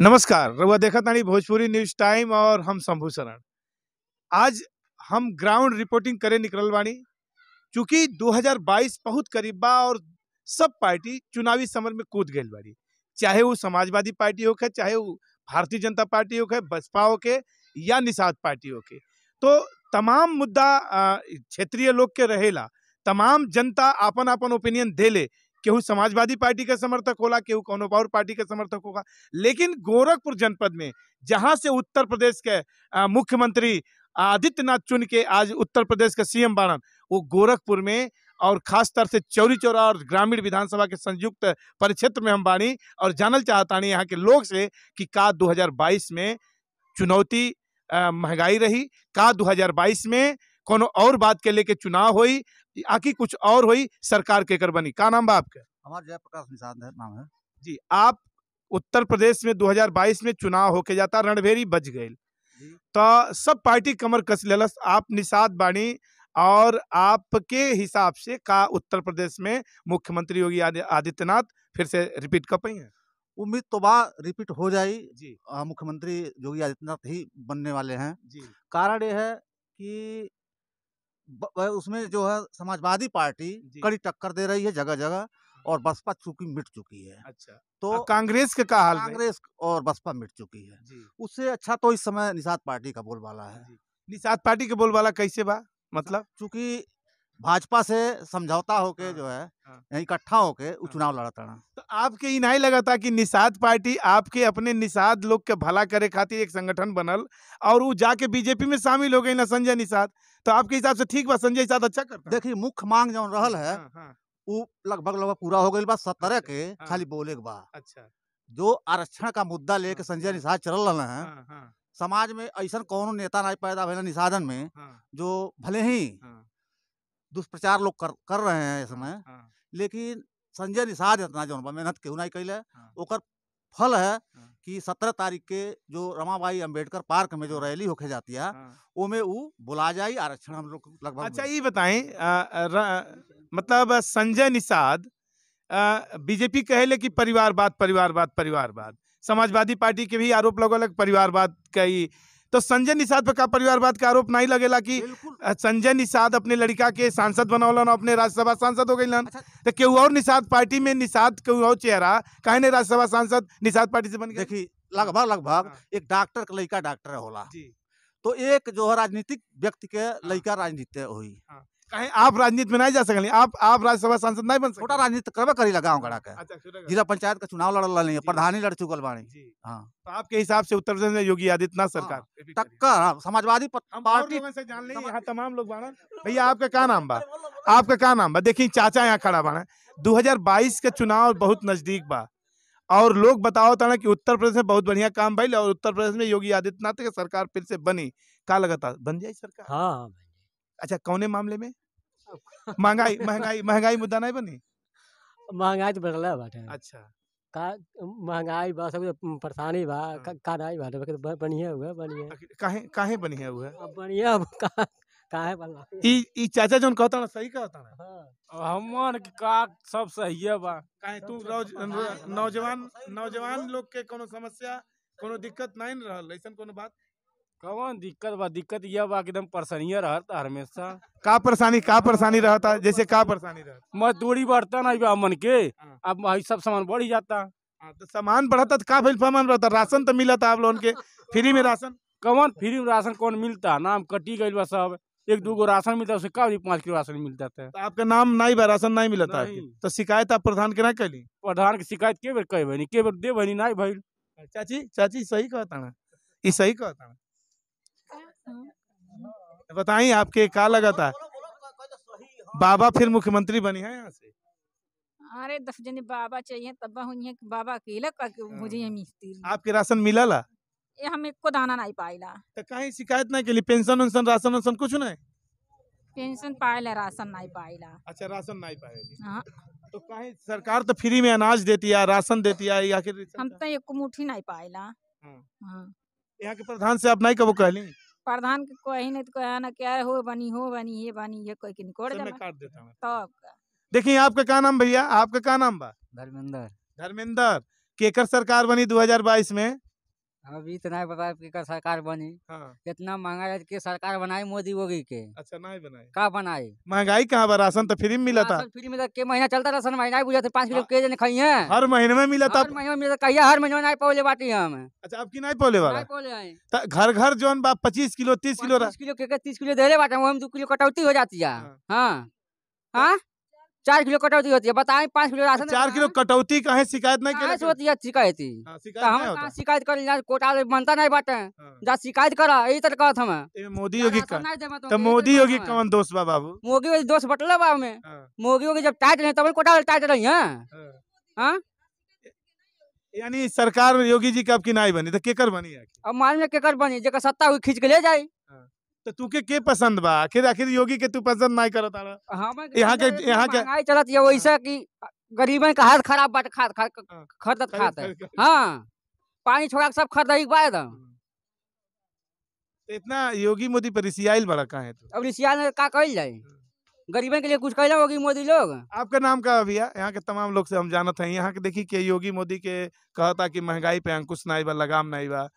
नमस्कार रघुआ देखा था भोजपुरी न्यूज टाइम और हम शंभू शरण आज हम ग्राउंड रिपोर्टिंग करे निकल दो हजार 2022 बहुत करीब बा और सब पार्टी चुनावी समर में कूद गए बाड़ी चाहे वो समाजवादी पार्टी होके चाहे वो भारतीय जनता पार्टी होके बसपा होके या निषाद पार्टी होके तो तमाम मुद्दा क्षेत्रीय लोग के रहेला तमाम जनता अपन अपन ओपिनियन दे ले केहू समाजवादी पार्टी का समर्थक होला केहू कौन और पार्टी का समर्थक होगा लेकिन गोरखपुर जनपद में जहां से उत्तर प्रदेश के मुख्यमंत्री आदित्यनाथ चुन के आज उत्तर प्रदेश के सीएम बाणन वो गोरखपुर में और खास तरह से चौरी चौरा और ग्रामीण विधानसभा के संयुक्त परिक्षेत्र में हम बानी और जानल चाहता नहीं यहाँ के लोग से कि का 2022 में चुनौती महंगाई रही का 2022 में कोनो और बात के लेके चुनाव हुई आकी कुछ और हुई सरकार के कर बनी का नाम बा आपके हमारे जयप्रकाश निषाद है नाम है जी आप उत्तर प्रदेश में 2022 में चुनाव होके जाता रणभेरी बच गए तो सब पार्टी कमर कस लेलस आप निषाद बाणी और आपके हिसाब से का उत्तर प्रदेश में मुख्यमंत्री योगी आदित्यनाथ फिर से रिपीट कर पाई है उम्मीद तो बा रिपीट हो जाए जी मुख्यमंत्री योगी आदित्यनाथ ही बनने वाले हैं जी कारण ये है कि उसमें जो है समाजवादी पार्टी कड़ी टक्कर दे रही है जगह जगह हाँ। और बसपा चुकी मिट चुकी है अच्छा तो कांग्रेस के का हाल कांग्रेस और बसपा मिट चुकी है उससे अच्छा तो इस समय निषाद पार्टी का बोलबाला है निषाद पार्टी का बोलबाला कैसे बा मतलब चूंकि भाजपा से समझौता होके हाँ, जो है हाँ। इकट्ठा होके वो हाँ। चुनाव लड़ता रहा तो आपके ही नहीं लगा था कि निषाद पार्टी आपके अपने निषाद लोग के भला करे खातिर एक संगठन बनल और वो जाके बीजेपी में शामिल हो गए ना संजय निषाद तो आपके हिसाब से ठीक बा संजय निषाद अच्छा कर देखिए मुख्य मांग जो रहा है वो लगभग लगभग पूरा हो गए बा सत्रह अच्छा, के खाली बोले के बाद अच्छा जो आरक्षण का मुद्दा लेके संजय निषाद चल रहे है समाज में ऐसा कौन नेता नहीं पैदा भले निषादन में जो भले ही दुष्प्रचार लोग कर कर रहे हैं इस समय हाँ। लेकिन संजय निषाद इतना जो मेहनत के नहीं कैल है हाँ। ओकर फल है हाँ। कि सत्रह तारीख के जो रमाबाई अम्बेडकर पार्क में जो रैली होके जाती है वो में वो बुला जाए आरक्षण हम लोग लगभग अच्छा ये बताएं मतलब संजय निषाद बीजेपी कहले कि परिवारवाद परिवारवाद परिवारवाद समाजवादी पार्टी के भी आरोप लग परिवारवाद का ही तो संजय निषाद पर का परिवारवाद का आरोप नहीं लगेला कि संजय निषाद अपने लड़का के सांसद बनौलन अपने राज्यसभा सांसद हो गई लन अच्छा। तो केहू और निषाद पार्टी में निषाद केहू और चेहरा कहे नहीं राज्यसभा सांसद निषाद पार्टी से बन गया देखिए लगभग लगभग हाँ। एक डॉक्टर का लड़का डॉक्टर होला तो एक जो है राजनीतिक व्यक्ति के हाँ। लड़का राजनीति हुई हाँ। कहीं आप राजनीति में नहीं जा सकली आप आप राज्यसभा सांसद नहीं बन सकते छोटा राजनीति करवा करी गाँव गड़ा के अच्छा, जिला पंचायत का चुनाव लड़ल नहीं प्रधानी लड़ चुकल बानी हाँ तो आपके हिसाब से उत्तर प्रदेश में योगी आदित्यनाथ सरकार हाँ, टक्कर हाँ, समाजवादी पार्टी से जान लें यहाँ तमाम लोग बाना भैया आपका क्या नाम बा आपका क्या नाम बा देखिए चाचा यहाँ खड़ा बाना 2022 का चुनाव बहुत नजदीक बा और लोग बताओ था ना कि उत्तर प्रदेश में बहुत बढ़िया काम भइल और उत्तर प्रदेश में योगी आदित्यनाथ की सरकार फिर से बनी का लगातार बन जाए सरकार हाँ अच्छा कौने मामले में महंगाई महंगाई महंगाई मुद्दा नहीं बनी महंगाई तो बढ़ला है अच्छा का महंगाई बा सब परेशानी बा हाँ। का, का नहीं बा तो बकरे बढ़िया हुआ बढ़िया काहे काहे बढ़िया हुआ अब बढ़िया का काहे बला ई ई चाचा जोन कहता ना सही कहता ना हां हमन के का सब सही है बा काहे तू हाँ, नौजवान नौजवान लोग के कोनो समस्या कोनो दिक्कत नहीं रहल ऐसन कोनो बात कौन दिक्कत बा दिक्कत यह बा एकदम परेशानिया रहता हमेशा का परेशानी का परेशानी रहता जैसे का परेशानी रहता मजदूरी बढ़ता ना बा मन के हाँ। अब भाई सब सामान बढ़ ही जाता हाँ, तो सामान बढ़ता तो का भइल सामान बढ़ता राशन तो मिला था आप लोगों के फ्री में राशन कौन फ्री में राशन कौन मिलता नाम कटी गई बा सब एक दो गो राशन मिलता उसे का पाँच किलो राशन मिल जाता तो आपका नाम नहीं बा राशन नहीं मिलता है तो शिकायत आप प्रधान के ना कैली प्रधान की शिकायत के बेर कह बहनी के बेर दे बहनी नहीं भाई चाची चाची सही कहता ना ये सही कहता ना हम्म। बताई आपके क्या लगा था बाबा फिर मुख्यमंत्री बनी है यहाँ से अरे दस जने बाबा चाहिए तब बाबा अकेला हाँ। मुझे आपके राशन मिला ला ये एक को दाना नहीं पाइला तो कहीं शिकायत नहीं के लिए पेंशन उन्सन, राशन उन्सन, कुछ नहीं पेंशन पाइला राशन नहीं पाइला अच्छा राशन नहीं पाए हाँ। तो कहीं सरकार तो फ्री में अनाज देती है राशन देती है या फिर हम तो एक मुठी नहीं पाइला हाँ। यहाँ के प्रधान से आप नहीं कबो कहली प्रधान के कोई नहीं तो कोई ना क्या हो बनी हो बनी ये बनी ये कोई किन कोड निकोड़ काट देता हूँ तो आपका देखिए आपका क्या नाम भैया आपका क्या नाम बा धर्मेंद्र धर्मेंद्र केकर सरकार बनी 2022 में अब इतना बता के सरकार बनी हाँ। महंगा महंगाई के सरकार बनाई मोदी योगी के अच्छा नहीं बनाई कहा बनाई महंगाई कहाँ बा राशन तो फ्री में मिला था फ्री मिला तो के महीना चलता राशन महीना बुझा थे पाँच किलो के जन खाई है हर महीने में मिला था तो- महीने में मिला कहिया हर महीने नहीं पौले बाटी हम अच्छा अब की नहीं पौले वाला पौले घर घर जो बाप पच्चीस किलो तीस किलो तीस किलो के तीस किलो दे बाटे वो हम दो किलो कटौती हो जाती है हाँ हाँ, हाँ? चार किलो कटौती होती है बताए पाँच किलो राशन चार किलो कटौती का है शिकायत नहीं कहा होती है शिकायत हाँ, तो हम शिकायत कर कोटा बनता नहीं बाटे हाँ। जहाँ शिकायत करा यही तरह कहत हम मोदी योगी तो, तो, तो मोदी योगी कौन दोस्त बा बाबू मोदी योगी दोस्त बटल बा हमें हाँ। मोदी योगी जब टाइट रहे तब कोटा टाइट रही है यानी सरकार योगी जी का अब की नहीं बनी तो केकर बनी है अब मान लिया केकर बनी जेकर सत्ता हुई खींच के ले जाए तो तू के के पसंद बा आखिर आखिर योगी के तू पसंद नहीं करत हाँ यहाँ के यहाँ के आई चलत ये वैसा कि गरीब का हाथ खराब बाट खात खात हाँ। खरदत खात है हाँ पानी छोड़ा सब एक बा एकदम हाँ। तो इतना योगी मोदी पर रिसियाइल बड़ा का है अब रिसियाइल का कहल जाए हाँ। गरीब के लिए कुछ कहला होगी मोदी लोग आपका नाम का भैया यहाँ के तमाम लोग से हम जानते हैं यहाँ के देखी के योगी मोदी के कहता कि महंगाई पे अंकुश नहीं बा लगाम नहीं बा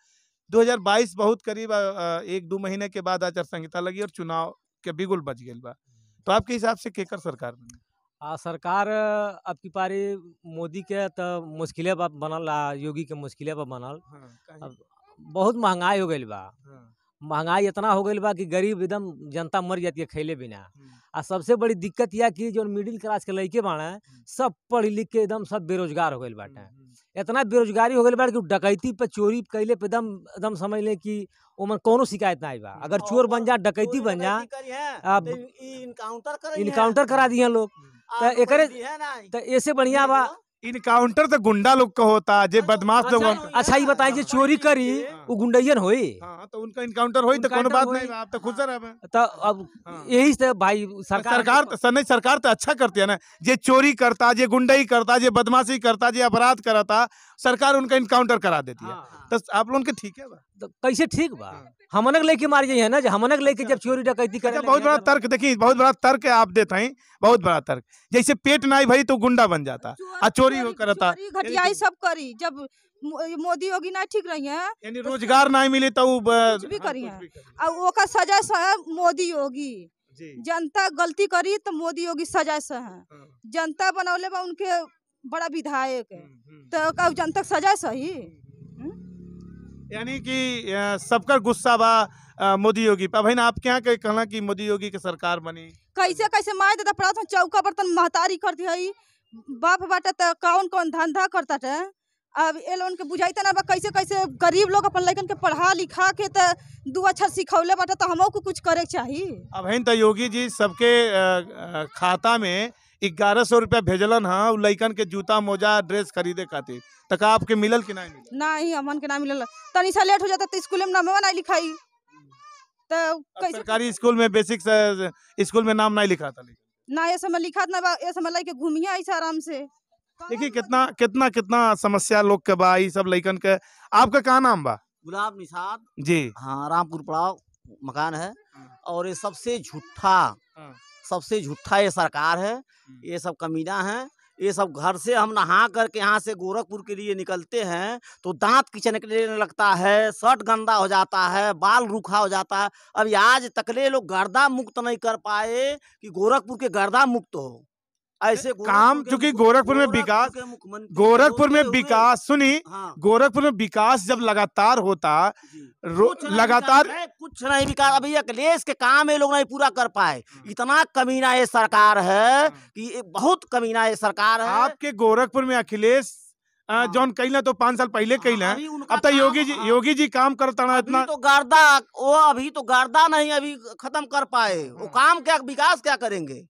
2022 बहुत करीब एक दो महीने के बाद आचार संहिता लगी और चुनाव के बिगुल बच गए बा तो हम्म। आपके हिसाब से केकर सरकार आ सरकार अब की पारी मोदी के तो मुश्किलें बनल योगी के मुश्किलें बनल हाँ, बहुत महंगाई हो गई बा हाँ। महंगाई इतना हो गई बा कि गरीब एकदम जनता मर जाती है खैले बिना आ सबसे बड़ी दिक्कत यह कि जो मिडिल क्लास के लड़के बाड़े सब पढ़ लिख के एकदम सब बेरोजगार हो गए बाटे इतना बेरोजगारी हो गए बा कि डकैती पे चोरी कैले पे एकदम एकदम समझ लें कि ओमन कोनो शिकायत ना आई बा अगर चोर बन जा डकैती बन जा तो इनकाउंटर करा दिए लोग एक ऐसे बढ़िया बा इनकाउंटर तो गुंडा लोग का होता जे हाँ, तो बदमाश अच्छा लोग अच्छा ये बताए हाँ, जो तो चोरी करी हाँ। वो गुंडैयन हो तो उनका इनकाउंटर हो तो बात नहीं आप तो खुश रहे तो अब यही से भाई सरकार सरकार तो, नहीं सरकार तो अच्छा करती है ना जे चोरी करता जे गुंडाई करता जे बदमाशी करता जे अपराध कराता सरकार उनका इनकाउंटर करा देती है तो आप लोग ठीक है तो कैसे ठीक बा हमनक लेके मार जाइए ना अच्छा, हमनक लेके अच्छा, जब अच्छा। चोरी डकैती करे बहुत बड़ा तर्क देखिए बहुत बड़ा तर्क आप देते हैं बहुत बड़ा तर्क जैसे पेट नहीं भरी तो गुंडा बन जाता आ चोरी करता घटियाई सब करी जब मोदी योगी ना ठीक रही है तो रोजगार ना मिले तो हाँ, भी करी है और सजा है मोदी योगी जनता गलती करी तो मोदी योगी सजा से है हाँ। जनता बनौले बा उनके बड़ा विधायक है हम्म, हम्म, तो हम्म, जनता सजा सही यानी कि सबका गुस्सा बा मोदी योगी पर भाई आप क्या कहना कि मोदी योगी की सरकार बनी कैसे कैसे माय दादा पड़त हम चौका बर्तन महतारी कर दी बाप बाटा तो कौन कौन धंधा करता टे अब ये लोग के बुझाई ना बा कैसे कैसे गरीब लोग अपन लड़कन के पढ़ा लिखा के तो दो अक्षर सिखौले बाटा तो हमों कुछ करे चाहिए अब तो योगी जी सबके खाता में ग्यारह सौ रुपया भेजलन हाँ लैकन के जूता मोजा ड्रेस खरीदे खातिर तक आपके मिलल कि नहीं मिलल नहीं के ना मिलल तनी सा लेट हो जाता तो स्कूल में नाम नहीं लिखाई तो सरकारी स्कूल में बेसिक स्कूल में नाम नहीं लिखा था ना ये समय लिखा ना ये समय लेके घूमिए ऐसा आराम से देखिए कितना कितना कितना समस्या लोग के बा सब लैकन के आपका कहाँ नाम बा गुलाब निषाद जी हाँ रामपुर पड़ाव मकान है हाँ। और ये सबसे झूठा हाँ। सबसे झूठा ये सरकार है ये सब कमीना है ये सब घर से हम नहा करके यहाँ से गोरखपुर के लिए निकलते हैं तो दांत लिए लगता है शर्ट गंदा हो जाता है बाल रूखा हो जाता है अब आज तकले लोग गर्दा मुक्त नहीं कर पाए कि गोरखपुर के गर्दा मुक्त हो ऐसे काम चूंकि गोरखपुर में विकास गोरखपुर में विकास सुनी हाँ। गोरखपुर में विकास जब लगातार होता लगातार कुछ नहीं विकास अभी अखिलेश के काम ये लोग नहीं पूरा कर पाए हाँ। इतना कमीना ये सरकार है हाँ। कि बहुत कमीना ये सरकार है आपके गोरखपुर में अखिलेश कही कैला तो पांच साल पहले कही अब तो योगी जी योगी जी काम करता ना इतना तो गारदा वो अभी तो गर्दा नहीं अभी खत्म कर पाए वो काम क्या विकास क्या करेंगे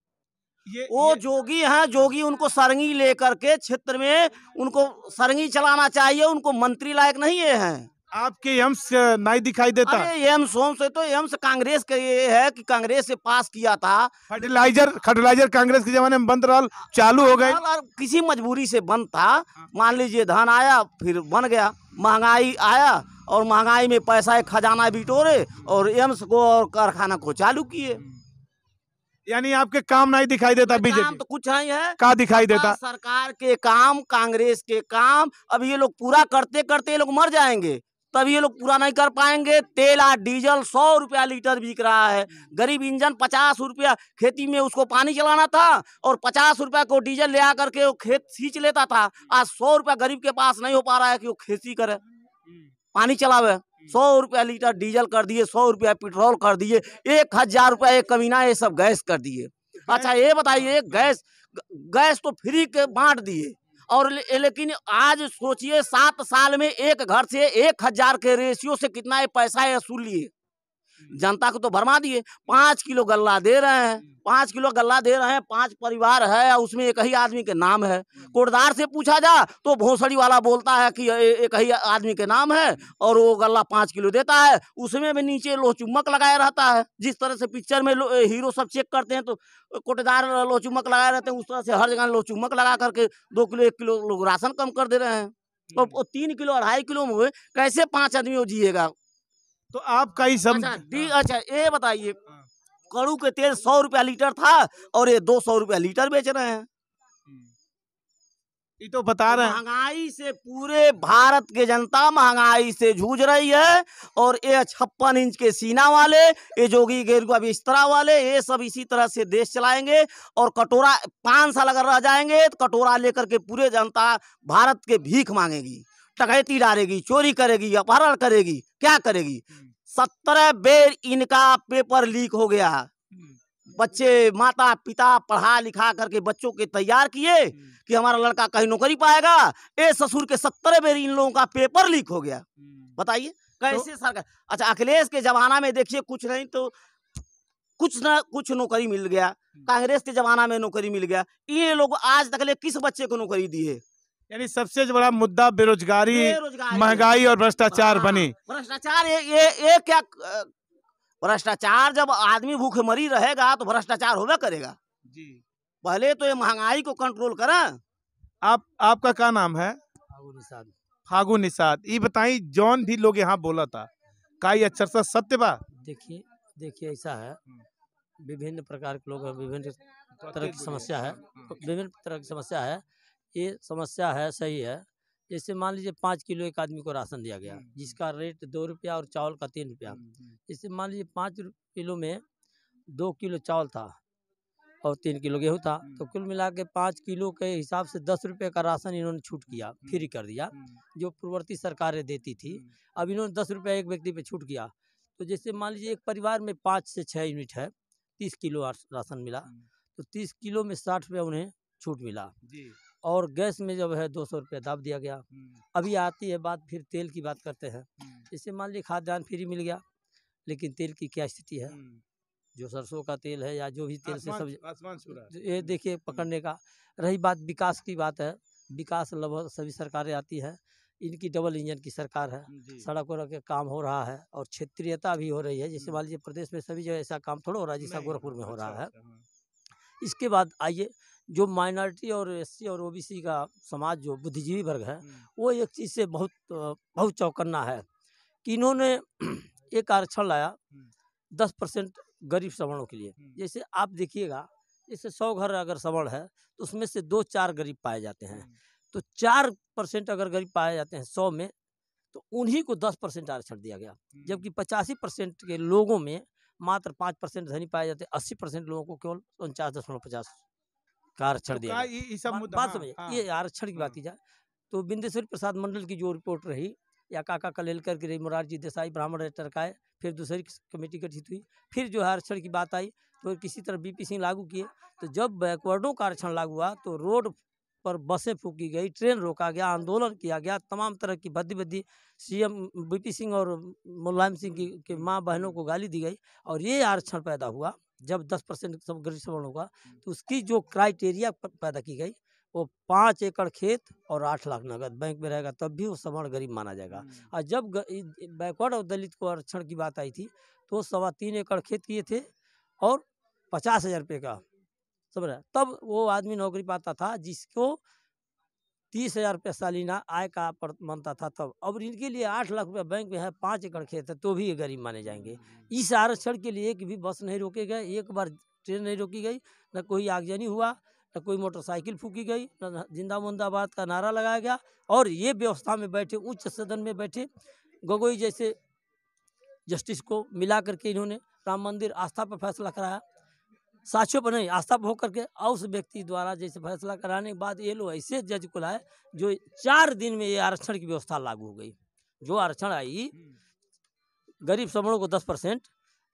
ये, वो ये... जोगी हैं जोगी उनको सरंगी लेकर के क्षेत्र में उनको सरंगी चलाना चाहिए उनको मंत्री लायक नहीं ये हैं आपके एम्स नहीं दिखाई देता अरे एम्स होम से तो एम्स कांग्रेस का ये है कि कांग्रेस से पास किया था फर्टिलाइजर फर्टिलाइजर कांग्रेस के जमाने में बंद रहा चालू हो गए किसी मजबूरी से बंद था हाँ। मान लीजिए धन आया फिर बन गया महंगाई आया और महंगाई में पैसा खजाना बिटोरे और एम्स को और कारखाना को चालू किए यानी आपके काम नहीं दिखाई देता बीजेपी तो कुछ है, है। कहा दिखाई देता सरकार के काम कांग्रेस के काम अब ये लोग पूरा करते करते ये लोग मर जाएंगे तब ये लोग पूरा नहीं कर पाएंगे तेल और डीजल सौ रुपया लीटर बिक रहा है गरीब इंजन पचास रुपया खेती में उसको पानी चलाना था और पचास रुपया को डीजल ले आकर के वो खेत सींच लेता था आज सौ रुपया गरीब के पास नहीं हो पा रहा है कि वो खेती करे हम्म। पानी चलावे सौ रुपया लीटर डीजल कर दिए सौ रुपया पेट्रोल कर दिए एक हजार रुपया एक कमीना ये सब गैस कर दिए अच्छा ये तो बताइए हाँ। गैस गैस तो फ्री के बांट दिए और ले, लेकिन आज सोचिए सात साल में एक घर से एक हजार के रेशियो से कितना पैसा वसूल लिए जनता को तो भरमा दिए पाँच किलो गल्ला दे रहे हैं पाँच किलो गल्ला दे रहे हैं पांच परिवार है उसमें एक ही आदमी के नाम है कोटदार से पूछा जा तो भोसड़ी वाला बोलता है कि एक ही आदमी के नाम है और वो गल्ला पाँच किलो देता है उसमें भी नीचे लोह चुम्बक लगाया रहता है जिस तरह से पिक्चर में हीरो सब चेक करते हैं तो कोटेदार लोह चुम्बक लगाए रहते हैं उस तरह से हर जगह लोह चुम्बक लगा करके दो किलो एक किलो लोग राशन कम कर दे रहे हैं और तीन किलो अढ़ाई किलो में कैसे पाँच आदमी जिएगा तो आपका कई सब अच्छा ये हाँ। अच्छा, बताइए हाँ। कड़ू के तेल सौ रुपया लीटर था और ये दो सौ रुपया लीटर बेच रहे हैं हम्म। ये तो बता तो रहे हैं महंगाई से पूरे भारत के जनता महंगाई से जूझ रही है और ये छप्पन इंच के सीना वाले ये जोगी गेरुआ बिस्तरा वाले ये सब इसी तरह से देश चलाएंगे और कटोरा पांच साल अगर रह जाएंगे तो कटोरा लेकर के पूरे जनता भारत के भीख मांगेगी टकैती डालेगी चोरी करेगी अपहरण करेगी क्या करेगी हम्म। सत्रह बेर इनका पेपर लीक हो गया हम्म। बच्चे माता पिता पढ़ा लिखा करके बच्चों के तैयार किए हम्म। कि हमारा लड़का कहीं नौकरी पाएगा ए ससुर के सत्तर बेर इन लोगों का पेपर लीक हो गया बताइए कैसे तो? सरकार अच्छा अखिलेश के जमाना में देखिए कुछ नहीं तो कुछ ना कुछ नौकरी मिल गया कांग्रेस के जमाना में नौकरी मिल गया ये लोग आज तक ले किस बच्चे को नौकरी दी है यानी सबसे बड़ा मुद्दा बेरोजगारी महंगाई और भ्रष्टाचार हाँ, बनी भ्रष्टाचार ये ये ये क्या भ्रष्टाचार जब आदमी भूखमरी रहेगा तो भ्रष्टाचार होगा करेगा जी पहले तो ये महंगाई को कंट्रोल करा आप आपका क्या नाम है फागु निषाद फागु निषाद ये बताई जौन भी लोग यहाँ बोला था का ये सा सत्य बा देखिए देखिए ऐसा है हम्म। विभिन्न प्रकार के लोग तो हम्म। विभिन्न तरह की समस्या है विभिन्न तरह की समस्या है ये समस्या है सही है जैसे मान लीजिए पाँच किलो एक आदमी को राशन दिया गया जिसका रेट दो रुपया और चावल का तीन रुपया जैसे मान लीजिए पाँच किलो में दो किलो चावल था और तीन किलो गेहूँ था तो कुल मिला के पाँच किलो के हिसाब से दस रुपये का राशन इन्होंने छूट किया फ्री कर दिया जो पूर्ववर्ती सरकारें देती थी अब इन्होंने दस रुपया एक व्यक्ति पे छूट किया तो जैसे मान लीजिए एक परिवार में पाँच से छः यूनिट है तीस किलो राशन मिला तो तीस किलो में साठ रुपया उन्हें छूट मिला और गैस में जब है दो सौ रुपया दाब दिया गया अभी आती है बात फिर तेल की बात करते हैं जैसे मान लीजिए खाद्यान्न फ्री मिल गया लेकिन तेल की क्या स्थिति है जो सरसों का तेल है या जो भी तेल से सब ये देखिए पकड़ने का रही बात विकास की बात है विकास लगभग सभी सरकारें आती हैं इनकी डबल इंजन की सरकार है सड़क वड़क का काम हो रहा है और क्षेत्रीयता भी हो रही है जैसे मान लीजिए प्रदेश में सभी जगह ऐसा काम थोड़ा हो रहा है जैसा गोरखपुर में हो अच्छा, रहा है अच्छा, हाँ। इसके बाद आइए जो माइनॉरिटी और एस सी और ओ बी सी का समाज जो बुद्धिजीवी वर्ग है वो एक चीज़ से बहुत बहुत चौकन्ना है कि इन्होंने एक आरक्षण लाया दस परसेंट गरीब सवर्णों के लिए जैसे आप देखिएगा जैसे सौ घर अगर सवर्ण है तो उसमें से दो चार गरीब पाए जाते हैं तो चार परसेंट अगर गरीब पाए जाते हैं सौ में तो उन्हीं को दस परसेंट आरक्षण दिया गया जबकि पचासी परसेंट के लोगों में मात्र पाँच परसेंट धनी पाए जाते अस्सी परसेंट लोगों को केवल उनचास दशमलव पचास का आरक्षण तो दिया बात हाँ, हाँ। ये आरक्षण की बात हाँ। की जाए तो बिंदेश्वरी प्रसाद मंडल की जो रिपोर्ट रही या काका कलेलकर की रही मोरारजी देसाई ब्राह्मण टरकाए फिर दूसरी कमेटी गठित हुई फिर जो है आरक्षण की बात आई तो किसी तरह बीपी सिंह लागू किए तो जब बैकवर्डों का आरक्षण लागू हुआ तो रोड पर बसें फूकी गई ट्रेन रोका गया आंदोलन किया गया तमाम तरह की भद्दी बद्दी सीएम बीपी सिंह और मुलायम सिंह की के माँ बहनों को गाली दी गई और ये आरक्षण पैदा हुआ जब दस परसेंट गरीब सवर्ण होगा तो उसकी जो क्राइटेरिया पैदा की गई वो पाँच एकड़ खेत और आठ लाख नगद बैंक में रहेगा तब भी वो सवर्ण गरीब माना जाएगा हम्म। और जब बैकवर्ड और दलित को आरक्षण की बात आई थी तो सवा तीन एकड़ खेत किए थे और पचास हज़ार रुपये का समझ रहे तब वो आदमी नौकरी पाता था जिसको तीस हजार रुपया सालाना आय का बनता था तब अब इनके लिए आठ लाख रुपया बैंक में है पाँच एकड़ खेत है तो भी ये गरीब माने जाएंगे हम्म। इस आरक्षण के लिए एक भी बस नहीं रोके गए एक बार ट्रेन नहीं रोकी गई न कोई आगजनी हुआ न कोई मोटरसाइकिल फूकी गई न जिंदा मुंदाबाद का नारा लगाया गया और ये व्यवस्था में बैठे उच्च सदन में बैठे गोगोई जैसे जस्टिस को मिला करके इन्होंने राम मंदिर आस्था पर फैसला कराया साक्षियों पर नहीं आस्था भोग करके उस व्यक्ति द्वारा जैसे फैसला कराने के बाद ये लोग ऐसे जज को लाए जो चार दिन में ये आरक्षण की व्यवस्था लागू हो गई जो आरक्षण आई हम्म। गरीब सवर्णों को दस परसेंट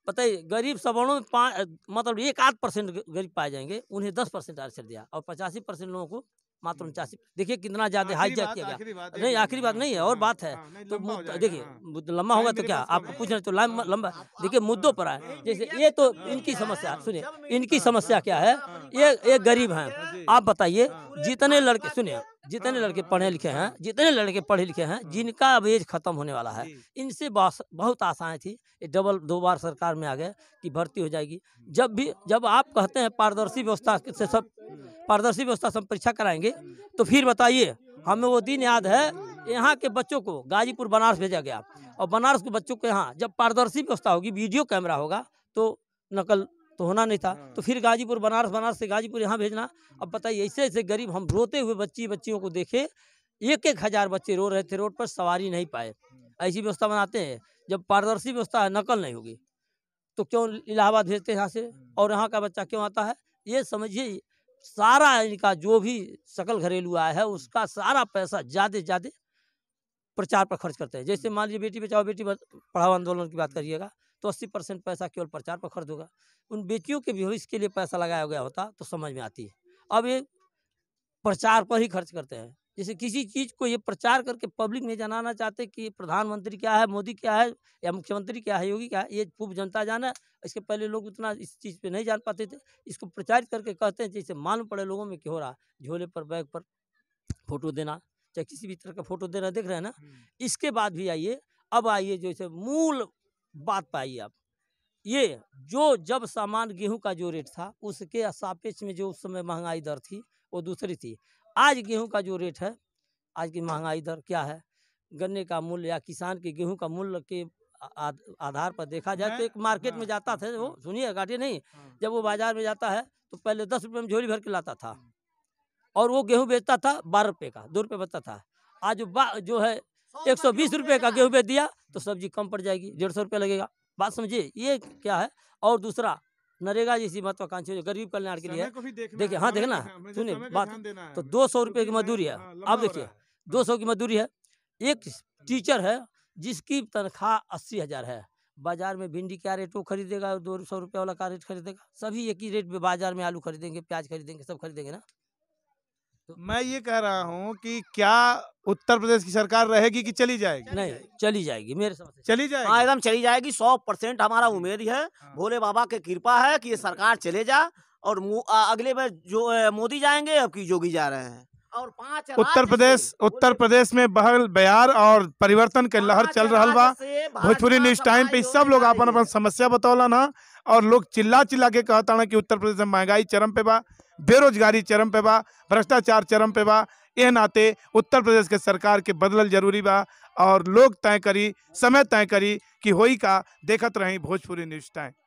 पता ही गरीब सवर्णों में पाँच मतलब एक आध परसेंट गरीब पाए जाएंगे उन्हें दस परसेंट आरक्षण दिया और पचासी परसेंट लोगों को मात्र उनचासी हम्म। देखिए कितना ज्यादा हाई जैक किया गया नहीं आखिरी बात नहीं है और बात है हाँ, तो देखिए हाँ। लंबा होगा तो क्या आपको पूछ रहे तो हाँ। लंबा देखिए मुद्दों पर आए जैसे ये तो इनकी समस्या सुनिए इनकी समस्या क्या है ये ये गरीब हैं आप बताइए जितने लड़के सुनिए जितने लड़के हाँ, पढ़े हाँ, लिखे हाँ। हैं जितने लड़के पढ़े लिखे हैं जिनका अब एज खत्म होने वाला है इनसे बहुत आशाएं थी ये डबल दो बार सरकार में आ गए कि भर्ती हो जाएगी हम्म। जब भी जब आप कहते हैं पारदर्शी व्यवस्था से सब हम्म। पारदर्शी व्यवस्था से हम परीक्षा कराएंगे हम्म। तो फिर बताइए हमें वो दिन याद है यहाँ के बच्चों को गाजीपुर बनारस भेजा गया और बनारस के बच्चों के यहाँ जब पारदर्शी व्यवस्था होगी वीडियो कैमरा होगा तो नकल तो होना नहीं था तो हाँ। फिर गाजीपुर बनारस बनारस से गाजीपुर यहाँ भेजना अब बताइए ऐसे ऐसे गरीब हम रोते हुए बच्ची बच्चियों को देखे एक एक हज़ार बच्चे रो रहे थे रोड पर सवारी नहीं पाए हाँ। ऐसी व्यवस्था बनाते हैं जब पारदर्शी व्यवस्था है नकल नहीं होगी तो क्यों इलाहाबाद भेजते हैं यहाँ से हाँ। और यहाँ का बच्चा क्यों आता है ये समझिए सारा इनका जो भी सकल घरेलू आया है उसका सारा पैसा ज़्यादा ज़्यादा प्रचार पर खर्च करते हैं जैसे मान लीजिए बेटी बचाओ बेटी पढ़ाओ आंदोलन की बात करिएगा तो अस्सी परसेंट पैसा केवल प्रचार पर खर्च होगा उन बेटियों के भविष्य के लिए पैसा लगाया गया होता तो समझ में आती है अब ये प्रचार पर ही खर्च करते हैं जैसे किसी चीज़ को ये प्रचार करके पब्लिक में जानना चाहते कि प्रधानमंत्री क्या है मोदी क्या है या मुख्यमंत्री क्या है योगी क्या है ये खूब जनता जाना इसके पहले लोग उतना इस चीज़ पे नहीं जान पाते थे इसको प्रचारित करके कहते हैं जैसे मालूम पड़े लोगों में क्या हो रहा झोले पर बैग पर फोटो देना चाहे किसी भी तरह का फोटो देना देख रहे हैं ना हम्म। इसके बाद भी आइए अब आइए जैसे मूल बात पाई अब ये जो जब सामान गेहूं का जो रेट था उसके सापेक्ष में जो उस समय महंगाई दर थी वो दूसरी थी आज गेहूं का जो रेट है आज की महंगाई दर क्या है गन्ने का मूल्य या किसान के गेहूं का मूल्य के आधार पर देखा जाए तो एक मार्केट में हाँ, जाता हाँ, था वो हाँ। सुनिए घाटे नहीं जब वो बाजार में जाता है तो पहले दस रुपये में झोली भर के लाता था और वो गेहूँ बेचता था बारह रुपये का दो रुपये बचता था आज जो है एक सौ बीस रुपये का गेहूँ पे दिया तो सब्जी कम पड़ जाएगी डेढ़ सौ रुपया लगेगा बात समझिए ये क्या है और दूसरा नरेगा जैसी महत्वाकांक्षी गरीब कल्याण के लिए देखिए हाँ देखना सुनिए बात तो दो सौ रुपये की मजदूरी है अब हाँ, देखिए दो सौ की मजदूरी है एक टीचर है जिसकी तनख्वाह अस्सी हज़ार है बाजार में भिंडी क्या रेट वो खरीदेगा दो सौ रुपये वाला का रेट खरीदेगा सभी एक ही रेट में बाजार में आलू खरीदेंगे प्याज खरीदेंगे सब खरीदेंगे ना तो मैं ये कह रहा हूँ कि क्या उत्तर प्रदेश की सरकार रहेगी कि चली जाएगी नहीं चली जाएगी मेरे समझ चली जाएगी हाँ एकदम चली जाएगी सौ परसेंट हमारा उम्मीद है हाँ। भोले बाबा की कृपा है कि ये हाँ। सरकार चले जा और अगले बार जो मोदी जाएंगे अब की योगी जा रहे हैं और पांच उत्तर प्रदेश उत्तर प्रदेश में बहल बिहार और परिवर्तन के लहर चल रहा बा भोजपुरी न्यूज टाइम पे सब लोग अपन अपन समस्या बतौलन है और लोग चिल्ला चिल्ला के कहता ना कि उत्तर प्रदेश में महंगाई चरम पे बा बेरोजगारी चरम पे बा भ्रष्टाचार चरम पे बा यह नाते उत्तर प्रदेश के सरकार के बदलल जरूरी बा और लोग तय करी समय तय करी कि होई का देखत रहें भोजपुरी न्यूज टाइम